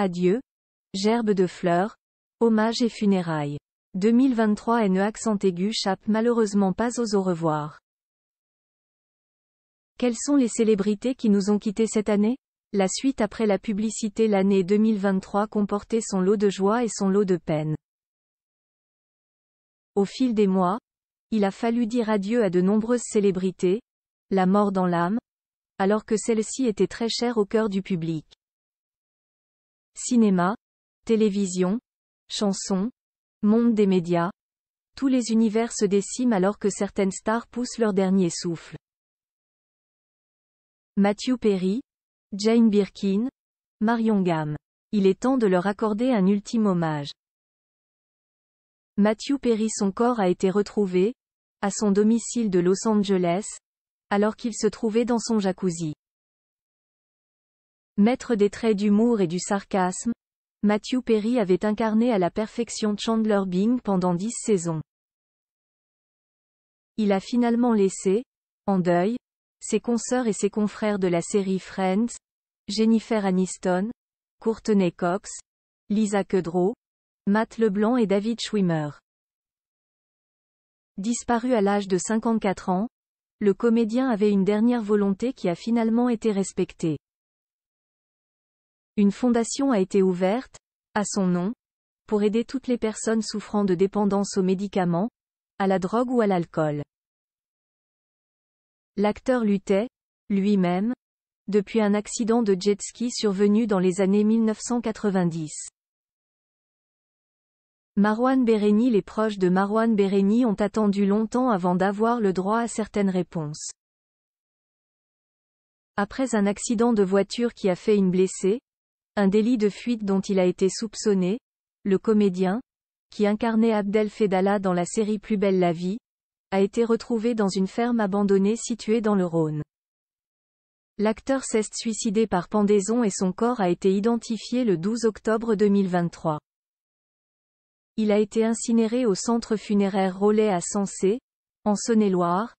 Adieu. Gerbe de fleurs. Hommage et funérailles. 2023 NE accent aigu chape malheureusement pas aux au revoir. Quelles sont les célébrités qui nous ont quittés cette année La suite après la publicité l'année 2023 comportait son lot de joie et son lot de peine. Au fil des mois, il a fallu dire adieu à de nombreuses célébrités, la mort dans l'âme, alors que celle-ci était très chère au cœur du public. Cinéma, télévision, chansons, monde des médias, tous les univers se déciment alors que certaines stars poussent leur dernier souffle. Matthew Perry, Jane Birkin, Marion Gamme. Il est temps de leur accorder un ultime hommage. Matthew Perry son corps a été retrouvé, à son domicile de Los Angeles, alors qu'il se trouvait dans son jacuzzi. Maître des traits d'humour et du sarcasme, Matthew Perry avait incarné à la perfection Chandler Bing pendant dix saisons. Il a finalement laissé, en deuil, ses consoeurs et ses confrères de la série Friends, Jennifer Aniston, Courtenay Cox, Lisa Kudrow, Matt Leblanc et David Schwimmer. Disparu à l'âge de 54 ans, le comédien avait une dernière volonté qui a finalement été respectée. Une fondation a été ouverte, à son nom, pour aider toutes les personnes souffrant de dépendance aux médicaments, à la drogue ou à l'alcool. L'acteur luttait, lui-même, depuis un accident de jet ski survenu dans les années 1990. Marwan Bereni Les proches de Marwan Bereni ont attendu longtemps avant d'avoir le droit à certaines réponses. Après un accident de voiture qui a fait une blessée, un délit de fuite dont il a été soupçonné, le comédien, qui incarnait Abdel Fedala dans la série Plus belle la vie, a été retrouvé dans une ferme abandonnée située dans le Rhône. L'acteur s'est suicidé par pendaison et son corps a été identifié le 12 octobre 2023. Il a été incinéré au centre funéraire Rollet à Sensé, en Saône-et-Loire,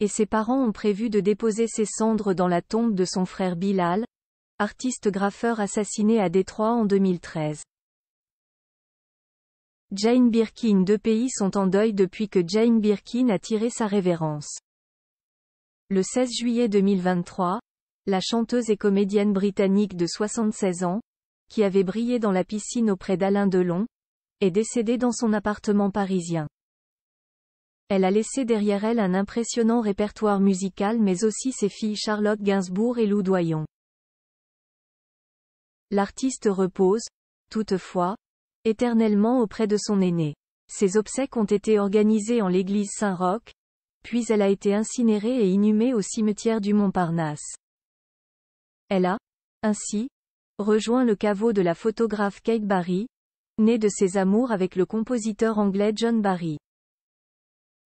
et ses parents ont prévu de déposer ses cendres dans la tombe de son frère Bilal, artiste-graffeur assassiné à Détroit en 2013. Jane Birkin Deux pays sont en deuil depuis que Jane Birkin a tiré sa révérence. Le 16 juillet 2023, la chanteuse et comédienne britannique de 76 ans, qui avait brillé dans la piscine auprès d'Alain Delon, est décédée dans son appartement parisien. Elle a laissé derrière elle un impressionnant répertoire musical mais aussi ses filles Charlotte Gainsbourg et Lou Doyon. L'artiste repose, toutefois, éternellement auprès de son aîné. Ses obsèques ont été organisées en l'église Saint-Roch, puis elle a été incinérée et inhumée au cimetière du Montparnasse. Elle a, ainsi, rejoint le caveau de la photographe Kate Barry, née de ses amours avec le compositeur anglais John Barry.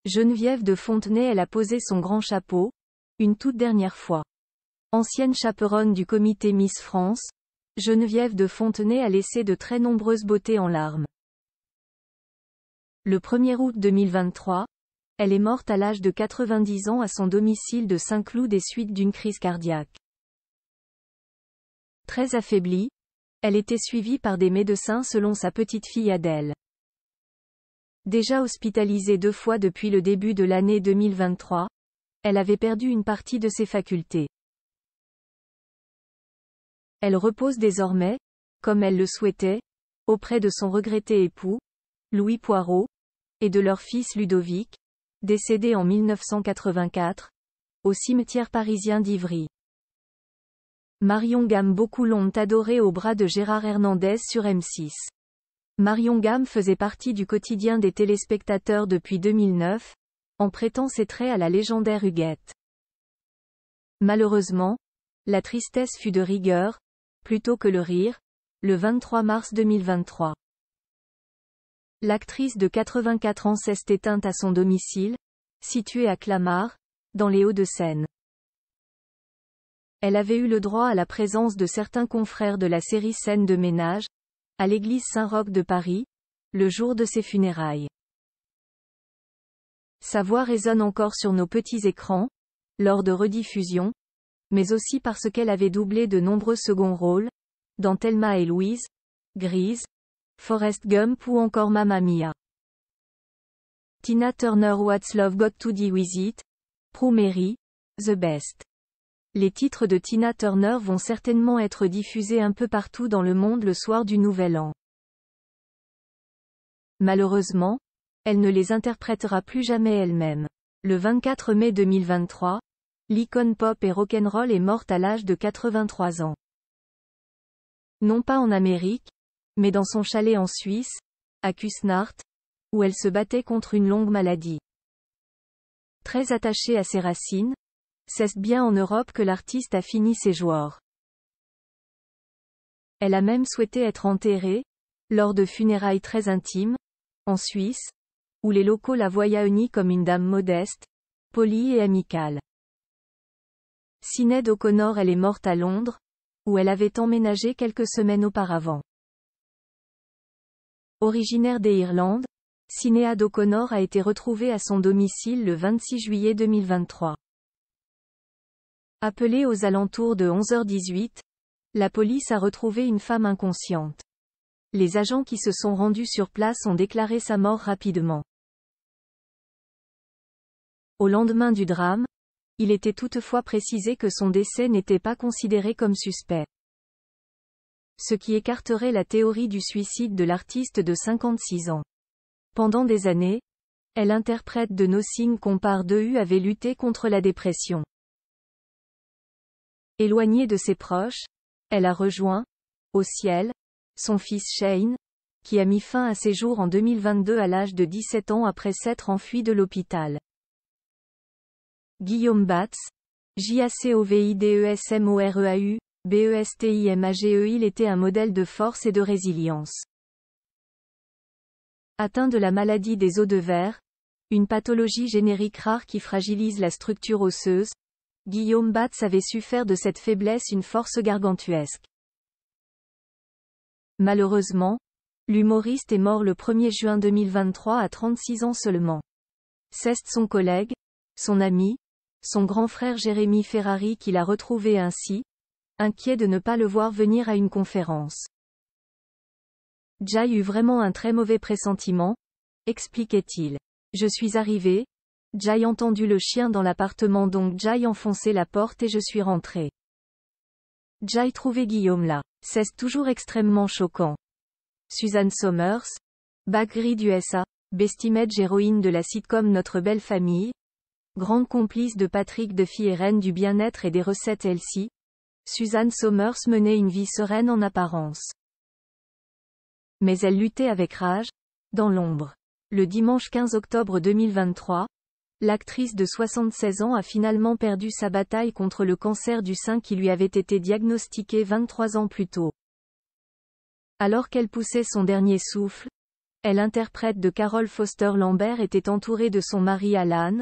Geneviève de Fontenay elle a posé son grand chapeau, une toute dernière fois. Ancienne chaperonne du comité Miss France, Geneviève de Fontenay a laissé de très nombreuses beautés en larmes. Le 1er août 2023, elle est morte à l'âge de 90 ans à son domicile de Saint-Cloud des suites d'une crise cardiaque. Très affaiblie, elle était suivie par des médecins selon sa petite fille Adèle. Déjà hospitalisée deux fois depuis le début de l'année 2023, elle avait perdu une partie de ses facultés. Elle repose désormais, comme elle le souhaitait, auprès de son regretté époux, Louis Poirot, et de leur fils Ludovic, décédé en 1984, au cimetière parisien d'Ivry. Marion Gamme beaucoup l'ont adoré au bras de Gérard Hernandez sur M6. Marion Gamme faisait partie du quotidien des téléspectateurs depuis 2009, en prêtant ses traits à la légendaire Huguette. Malheureusement, la tristesse fut de rigueur, plutôt que le rire, le 23 mars 2023. L'actrice de 84 ans s'est éteinte à son domicile, situé à Clamart, dans les Hauts-de-Seine. Elle avait eu le droit à la présence de certains confrères de la série Scène de ménage, à l'église Saint-Roch de Paris, le jour de ses funérailles. Sa voix résonne encore sur nos petits écrans, lors de rediffusions, mais aussi parce qu'elle avait doublé de nombreux seconds rôles, dans Thelma et Louise, Grise, Forrest Gump ou encore Mamma Mia. Tina Turner What's Love Got to Do With It, Mary, The Best. Les titres de Tina Turner vont certainement être diffusés un peu partout dans le monde le soir du Nouvel An. Malheureusement, elle ne les interprétera plus jamais elle-même. Le 24 mai 2023, L'icône pop et rock'n'roll est morte à l'âge de 83 ans. Non pas en Amérique, mais dans son chalet en Suisse, à Kusnart, où elle se battait contre une longue maladie. Très attachée à ses racines, c'est bien en Europe que l'artiste a fini ses joueurs. Elle a même souhaité être enterrée, lors de funérailles très intimes, en Suisse, où les locaux la voyaient unie comme une dame modeste, polie et amicale. Sinead O'Connor elle est morte à Londres, où elle avait emménagé quelques semaines auparavant. Originaire des Irlandes, Sinead O'Connor a été retrouvée à son domicile le 26 juillet 2023. Appelée aux alentours de 11h18, la police a retrouvé une femme inconsciente. Les agents qui se sont rendus sur place ont déclaré sa mort rapidement. Au lendemain du drame, il était toutefois précisé que son décès n'était pas considéré comme suspect. Ce qui écarterait la théorie du suicide de l'artiste de 56 ans. Pendant des années, elle interprète de nos signes part deux U avait lutté contre la dépression. Éloignée de ses proches, elle a rejoint, au ciel, son fils Shane, qui a mis fin à ses jours en 2022 à l'âge de 17 ans après s'être enfui de l'hôpital. Guillaume Batz, g e il était un modèle de force et de résilience. Atteint de la maladie des os de verre, une pathologie générique rare qui fragilise la structure osseuse, Guillaume Batz avait su faire de cette faiblesse une force gargantuesque. Malheureusement, l'humoriste est mort le 1er juin 2023 à 36 ans seulement. C'est son collègue, son ami, son grand frère Jérémy Ferrari qui l'a retrouvé ainsi, inquiet de ne pas le voir venir à une conférence. Jai eut vraiment un très mauvais pressentiment, expliquait-il. Je suis arrivé, Jai entendu le chien dans l'appartement donc Jai enfoncé la porte et je suis rentré. Jai trouvait Guillaume là. C'est toujours extrêmement choquant. Suzanne Somers, du USA, Bestimage héroïne de la sitcom Notre Belle Famille, Grande complice de Patrick de reine du bien-être et des recettes Elsie, Suzanne Somers menait une vie sereine en apparence. Mais elle luttait avec rage, dans l'ombre. Le dimanche 15 octobre 2023, l'actrice de 76 ans a finalement perdu sa bataille contre le cancer du sein qui lui avait été diagnostiqué 23 ans plus tôt. Alors qu'elle poussait son dernier souffle, elle interprète de Carole Foster Lambert était entourée de son mari Alan,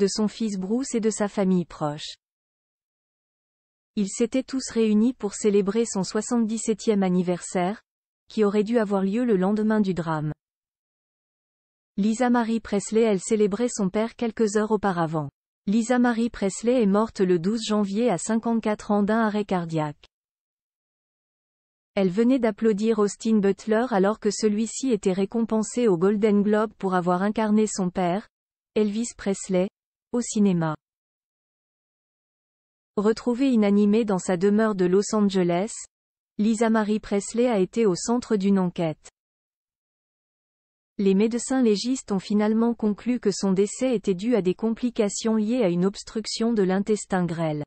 de son fils Bruce et de sa famille proche. Ils s'étaient tous réunis pour célébrer son 77e anniversaire, qui aurait dû avoir lieu le lendemain du drame. Lisa Marie Presley elle célébrait son père quelques heures auparavant. Lisa Marie Presley est morte le 12 janvier à 54 ans d'un arrêt cardiaque. Elle venait d'applaudir Austin Butler alors que celui-ci était récompensé au Golden Globe pour avoir incarné son père, Elvis Presley, au cinéma. Retrouvée inanimée dans sa demeure de Los Angeles, Lisa Marie Presley a été au centre d'une enquête. Les médecins légistes ont finalement conclu que son décès était dû à des complications liées à une obstruction de l'intestin grêle.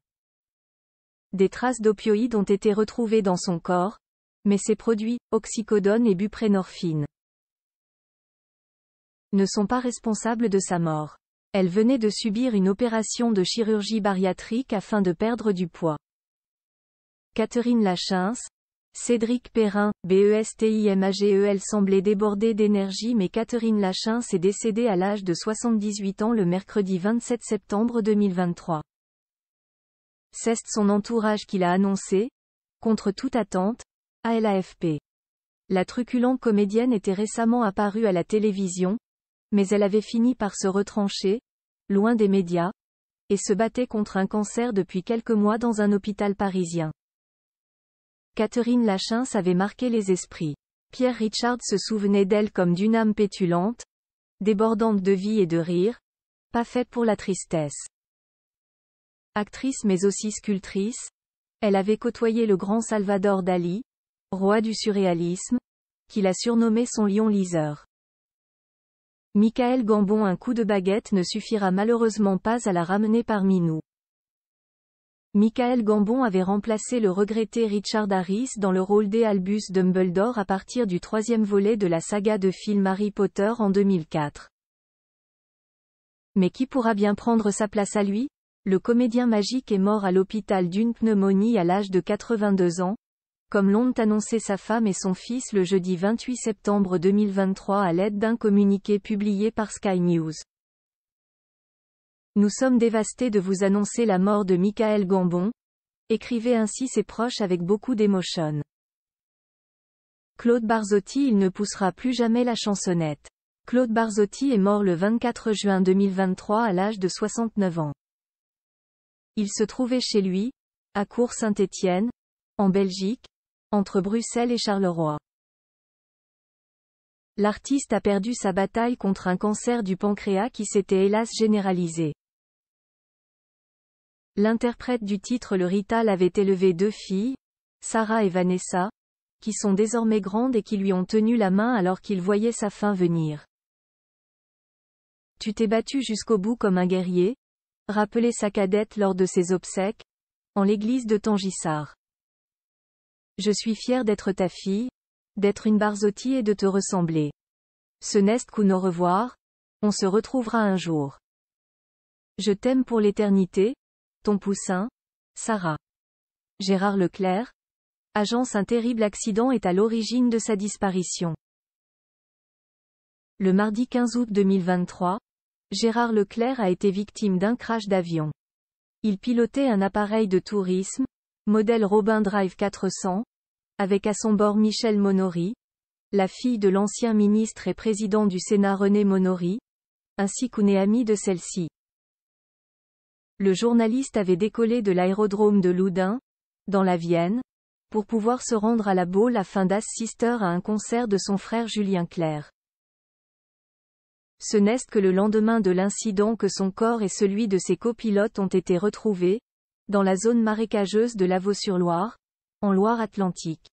Des traces d'opioïdes ont été retrouvées dans son corps, mais ses produits, oxycodone et buprénorphine, ne sont pas responsables de sa mort. Elle venait de subir une opération de chirurgie bariatrique afin de perdre du poids. Catherine Lachins, Cédric Perrin, BESTIMAGEL semblait débordée d'énergie mais Catherine Lachance est décédée à l'âge de 78 ans le mercredi 27 septembre 2023. C'est son entourage qui l'a annoncé, contre toute attente, à LAFP. La truculente comédienne était récemment apparue à la télévision, mais elle avait fini par se retrancher, loin des médias, et se battait contre un cancer depuis quelques mois dans un hôpital parisien. Catherine Lachin savait marqué les esprits. Pierre Richard se souvenait d'elle comme d'une âme pétulante, débordante de vie et de rire, pas faite pour la tristesse. Actrice mais aussi sculptrice, elle avait côtoyé le grand Salvador Dali, roi du surréalisme, qu'il a surnommé son lion liseur. Michael Gambon un coup de baguette ne suffira malheureusement pas à la ramener parmi nous. Michael Gambon avait remplacé le regretté Richard Harris dans le rôle d'Albus Dumbledore à partir du troisième volet de la saga de film Harry Potter en 2004. Mais qui pourra bien prendre sa place à lui Le comédien magique est mort à l'hôpital d'une pneumonie à l'âge de 82 ans, comme l'ont annoncé sa femme et son fils le jeudi 28 septembre 2023 à l'aide d'un communiqué publié par Sky News. Nous sommes dévastés de vous annoncer la mort de Michael Gambon, écrivait ainsi ses proches avec beaucoup d'émotion. Claude Barzotti Il ne poussera plus jamais la chansonnette. Claude Barzotti est mort le 24 juin 2023 à l'âge de 69 ans. Il se trouvait chez lui, à Cour Saint-Étienne, en Belgique, entre Bruxelles et Charleroi. L'artiste a perdu sa bataille contre un cancer du pancréas qui s'était hélas généralisé. L'interprète du titre Le Rital avait élevé deux filles, Sarah et Vanessa, qui sont désormais grandes et qui lui ont tenu la main alors qu'il voyait sa fin venir. Tu t'es battu jusqu'au bout comme un guerrier, rappelait sa cadette lors de ses obsèques, en l'église de Tangissard. Je suis fière d'être ta fille, d'être une Barzotti et de te ressembler. Ce nest qu'un au revoir, on se retrouvera un jour. Je t'aime pour l'éternité, ton poussin, Sarah. Gérard Leclerc, agence un terrible accident est à l'origine de sa disparition. Le mardi 15 août 2023, Gérard Leclerc a été victime d'un crash d'avion. Il pilotait un appareil de tourisme, modèle Robin Drive 400, avec à son bord Michel Monori, la fille de l'ancien ministre et président du Sénat René Monori, ainsi qu'une amie de celle-ci. Le journaliste avait décollé de l'aérodrome de Loudun, dans la Vienne, pour pouvoir se rendre à la Baule afin d'assister à un concert de son frère Julien Clerc. Ce n'est que le lendemain de l'incident que son corps et celui de ses copilotes ont été retrouvés, dans la zone marécageuse de Lavaux-sur-Loire, en Loire-Atlantique.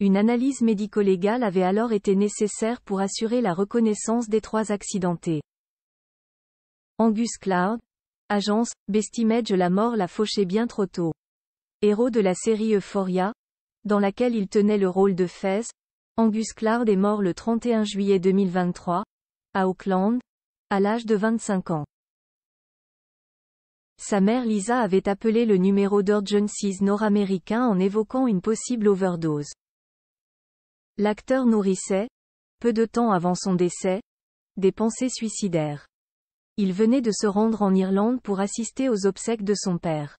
Une analyse médico-légale avait alors été nécessaire pour assurer la reconnaissance des trois accidentés. Angus Cloud, agence, Bestimage » La mort l'a fauché bien trop tôt. Héros de la série Euphoria, dans laquelle il tenait le rôle de Fez, Angus Clard est mort le 31 juillet 2023, à Auckland, à l'âge de 25 ans. Sa mère Lisa avait appelé le numéro d'urgencies nord-américain en évoquant une possible overdose. L'acteur nourrissait, peu de temps avant son décès, des pensées suicidaires. Il venait de se rendre en Irlande pour assister aux obsèques de son père.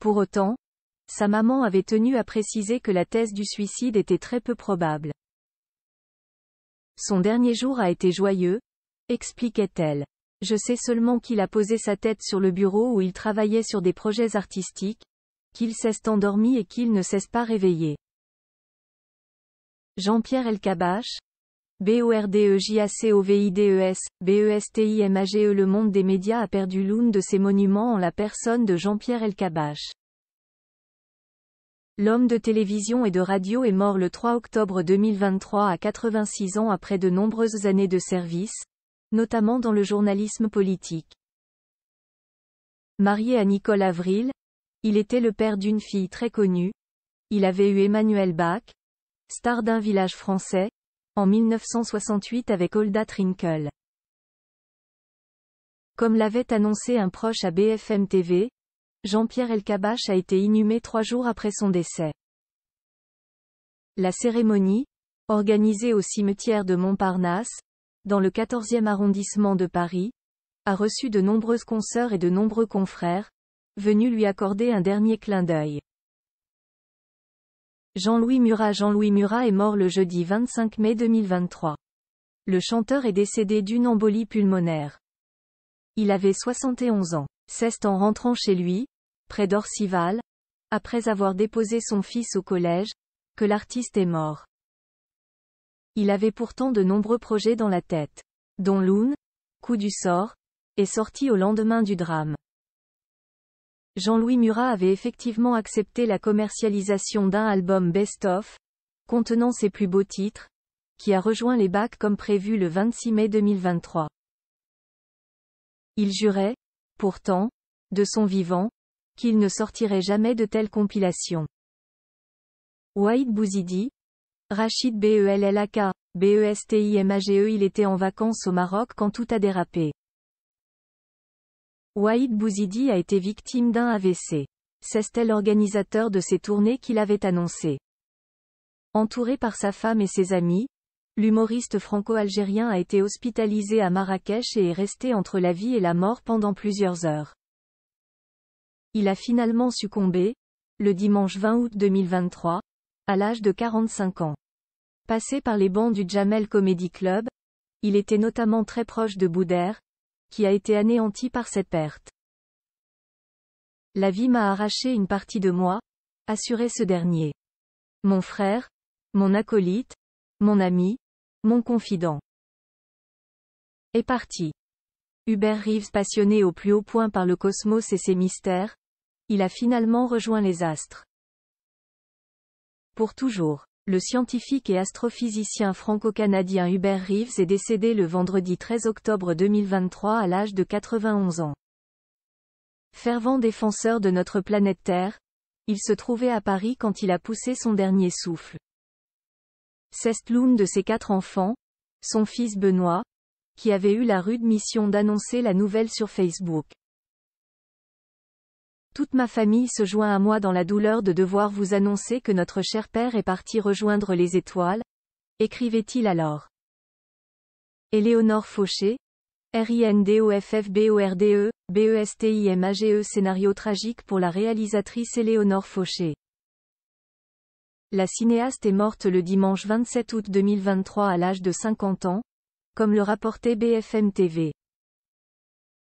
Pour autant, sa maman avait tenu à préciser que la thèse du suicide était très peu probable. Son dernier jour a été joyeux, expliquait-elle. Je sais seulement qu'il a posé sa tête sur le bureau où il travaillait sur des projets artistiques, qu'il s'est endormi et qu'il ne cesse pas réveillé. Jean-Pierre A G E Le monde des médias a perdu l'une de ses monuments en la personne de Jean-Pierre Elkabach. L'homme de télévision et de radio est mort le 3 octobre 2023 à 86 ans après de nombreuses années de service, notamment dans le journalisme politique. Marié à Nicole Avril, il était le père d'une fille très connue. Il avait eu Emmanuel Bach, star d'un village français, en 1968 avec Olda Trinkel. Comme l'avait annoncé un proche à BFM TV, Jean-Pierre Elkabach a été inhumé trois jours après son décès. La cérémonie, organisée au cimetière de Montparnasse, dans le 14e arrondissement de Paris, a reçu de nombreuses consoeurs et de nombreux confrères, venus lui accorder un dernier clin d'œil. Jean-Louis Murat Jean-Louis Murat est mort le jeudi 25 mai 2023. Le chanteur est décédé d'une embolie pulmonaire. Il avait 71 ans. C'est en rentrant chez lui, près d'Orcival, après avoir déposé son fils au collège, que l'artiste est mort. Il avait pourtant de nombreux projets dans la tête. Dont Loon, Coup du sort, est sorti au lendemain du drame. Jean-Louis Murat avait effectivement accepté la commercialisation d'un album best-of, contenant ses plus beaux titres, qui a rejoint les bacs comme prévu le 26 mai 2023. Il jurait, pourtant, de son vivant, qu'il ne sortirait jamais de telle compilation. Bouzidi, Rachid Bellak, Bestimage e, il était en vacances au Maroc quand tout a dérapé. Waïd Bouzidi a été victime d'un AVC. C'est l'organisateur de ces tournées qu'il avait annoncé. Entouré par sa femme et ses amis, l'humoriste franco-algérien a été hospitalisé à Marrakech et est resté entre la vie et la mort pendant plusieurs heures. Il a finalement succombé, le dimanche 20 août 2023, à l'âge de 45 ans. Passé par les bancs du Jamel Comedy Club, il était notamment très proche de Boudère, qui a été anéanti par cette perte. La vie m'a arraché une partie de moi, assurait ce dernier. Mon frère, mon acolyte, mon ami, mon confident. Est parti. Hubert Reeves passionné au plus haut point par le cosmos et ses mystères, il a finalement rejoint les astres. Pour toujours. Le scientifique et astrophysicien franco-canadien Hubert Reeves est décédé le vendredi 13 octobre 2023 à l'âge de 91 ans. Fervent défenseur de notre planète Terre, il se trouvait à Paris quand il a poussé son dernier souffle. C'est l'une de ses quatre enfants, son fils Benoît, qui avait eu la rude mission d'annoncer la nouvelle sur Facebook. Toute ma famille se joint à moi dans la douleur de devoir vous annoncer que notre cher père est parti rejoindre les étoiles, écrivait-il alors. Éléonore Fauché, G E, Scénario tragique pour la réalisatrice Éléonore Fauché. La cinéaste est morte le dimanche 27 août 2023 à l'âge de 50 ans, comme le rapportait BFM TV.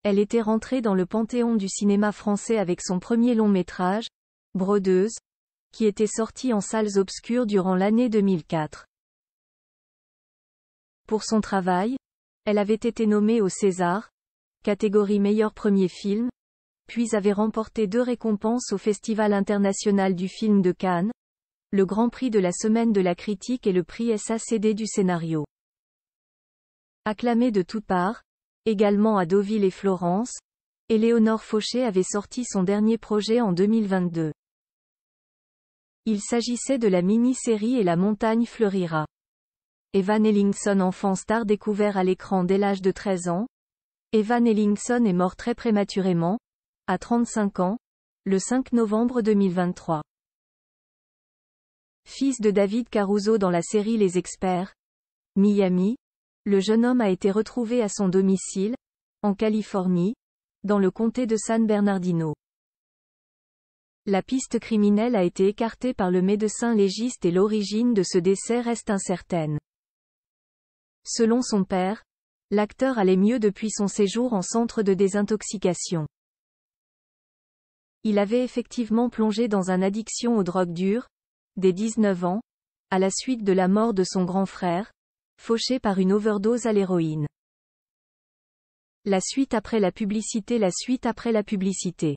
Elle était rentrée dans le panthéon du cinéma français avec son premier long métrage, Brodeuse, qui était sorti en salles obscures durant l'année 2004. Pour son travail, elle avait été nommée au César, catégorie meilleur premier film, puis avait remporté deux récompenses au Festival international du film de Cannes, le Grand Prix de la semaine de la critique et le prix SACD du scénario. Acclamée de toutes parts, également à Deauville et Florence, et Léonore Fauché avait sorti son dernier projet en 2022. Il s'agissait de la mini-série Et la montagne fleurira. Evan Ellingson enfant star découvert à l'écran dès l'âge de 13 ans. Evan Ellingson est mort très prématurément, à 35 ans, le 5 novembre 2023. Fils de David Caruso dans la série Les Experts, Miami, le jeune homme a été retrouvé à son domicile, en Californie, dans le comté de San Bernardino. La piste criminelle a été écartée par le médecin légiste et l'origine de ce décès reste incertaine. Selon son père, l'acteur allait mieux depuis son séjour en centre de désintoxication. Il avait effectivement plongé dans une addiction aux drogues dures, dès 19 ans, à la suite de la mort de son grand frère, fauché par une overdose à l'héroïne. La suite après la publicité La suite après la publicité